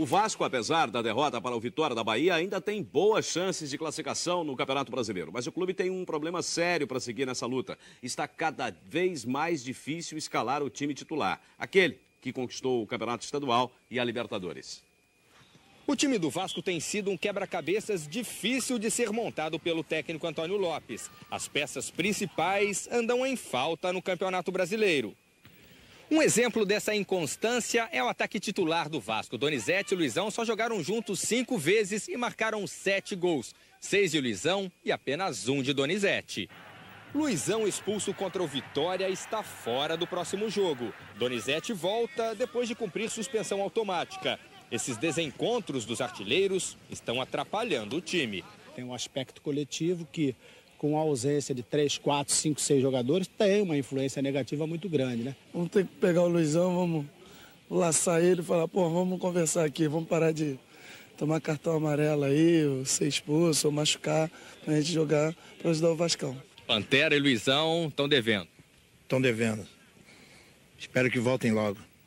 O Vasco, apesar da derrota para o Vitória da Bahia, ainda tem boas chances de classificação no Campeonato Brasileiro. Mas o clube tem um problema sério para seguir nessa luta. Está cada vez mais difícil escalar o time titular, aquele que conquistou o Campeonato Estadual e a Libertadores. O time do Vasco tem sido um quebra-cabeças difícil de ser montado pelo técnico Antônio Lopes. As peças principais andam em falta no Campeonato Brasileiro. Um exemplo dessa inconstância é o ataque titular do Vasco. Donizete e Luizão só jogaram juntos cinco vezes e marcaram sete gols. Seis de Luizão e apenas um de Donizete. Luizão expulso contra o Vitória está fora do próximo jogo. Donizete volta depois de cumprir suspensão automática. Esses desencontros dos artilheiros estão atrapalhando o time. Tem um aspecto coletivo que com a ausência de três, quatro, cinco, seis jogadores, tem uma influência negativa muito grande, né? Vamos ter que pegar o Luizão, vamos laçar ele e falar, pô, vamos conversar aqui, vamos parar de tomar cartão amarelo aí, ou ser expulso, ou machucar, pra gente jogar, pra ajudar o Vascão. Pantera e Luizão estão devendo. Estão devendo. Espero que voltem logo.